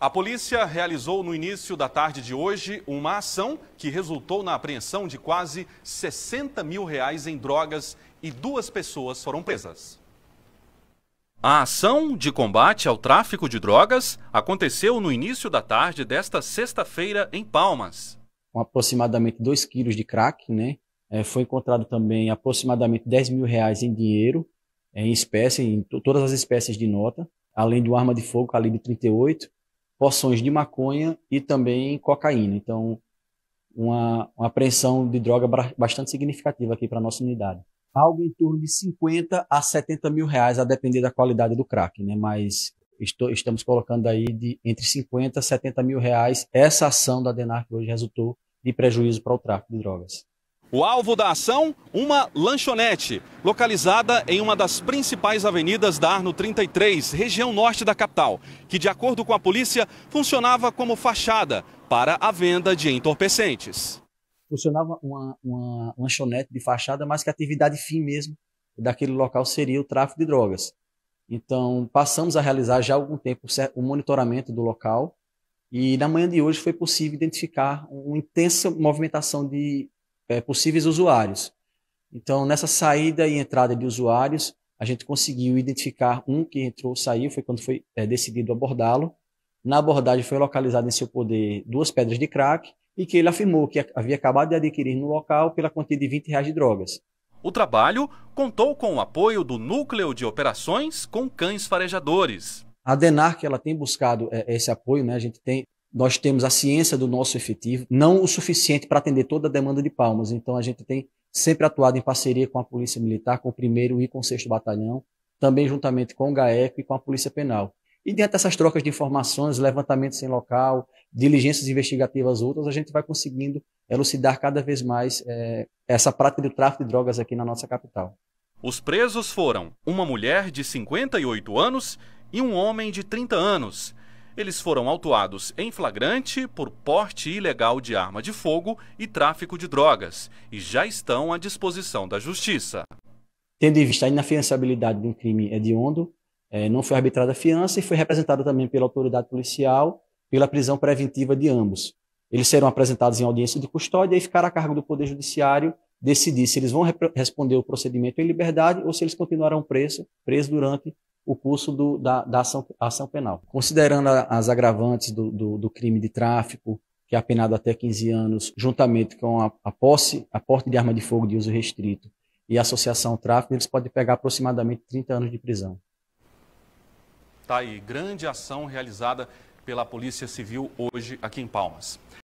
A polícia realizou no início da tarde de hoje uma ação que resultou na apreensão de quase 60 mil reais em drogas e duas pessoas foram presas. A ação de combate ao tráfico de drogas aconteceu no início da tarde desta sexta-feira em Palmas. Com aproximadamente 2 quilos de crack, né? É, foi encontrado também aproximadamente 10 mil reais em dinheiro, é, em espécie, em todas as espécies de nota, além de uma arma de fogo calibre 38 porções de maconha e também cocaína. Então, uma, uma apreensão de droga bastante significativa aqui para a nossa unidade. Algo em torno de 50 a 70 mil reais, a depender da qualidade do crack, né? Mas estou, estamos colocando aí de entre 50 a 70 mil reais. Essa ação da DENARC hoje resultou de prejuízo para o tráfico de drogas. O alvo da ação, uma lanchonete, localizada em uma das principais avenidas da Arno 33, região norte da capital, que, de acordo com a polícia, funcionava como fachada para a venda de entorpecentes. Funcionava uma, uma lanchonete de fachada, mas que a atividade fim mesmo daquele local seria o tráfico de drogas. Então, passamos a realizar já há algum tempo o monitoramento do local e na manhã de hoje foi possível identificar uma intensa movimentação de é, possíveis usuários. Então, nessa saída e entrada de usuários, a gente conseguiu identificar um que entrou, saiu, foi quando foi é, decidido abordá-lo. Na abordagem foi localizado em seu poder duas pedras de crack e que ele afirmou que havia acabado de adquirir no local pela quantia de 20 reais de drogas. O trabalho contou com o apoio do Núcleo de Operações com Cães Farejadores. A DENAR, que ela tem buscado é, esse apoio, né? a gente tem nós temos a ciência do nosso efetivo, não o suficiente para atender toda a demanda de palmas. Então, a gente tem sempre atuado em parceria com a Polícia Militar, com o primeiro e com o sexto batalhão, também juntamente com o GAECO e com a Polícia Penal. E dentro dessas trocas de informações, levantamentos em local, diligências investigativas outras, a gente vai conseguindo elucidar cada vez mais é, essa prática do tráfico de drogas aqui na nossa capital. Os presos foram uma mulher de 58 anos e um homem de 30 anos eles foram autuados em flagrante por porte ilegal de arma de fogo e tráfico de drogas e já estão à disposição da Justiça. Tendo em vista a inafiançabilidade de um crime hediondo, eh, não foi arbitrada a fiança e foi representada também pela autoridade policial pela prisão preventiva de ambos. Eles serão apresentados em audiência de custódia e ficará a cargo do Poder Judiciário decidir se eles vão responder o procedimento em liberdade ou se eles continuarão presos preso durante o curso do, da, da ação, ação, penal. Considerando as agravantes do, do, do, crime de tráfico, que é apenado até 15 anos, juntamente com a, a posse, a porte de arma de fogo de uso restrito e associação ao tráfico, eles podem pegar aproximadamente 30 anos de prisão. Tá aí, grande ação realizada pela Polícia Civil hoje aqui em Palmas.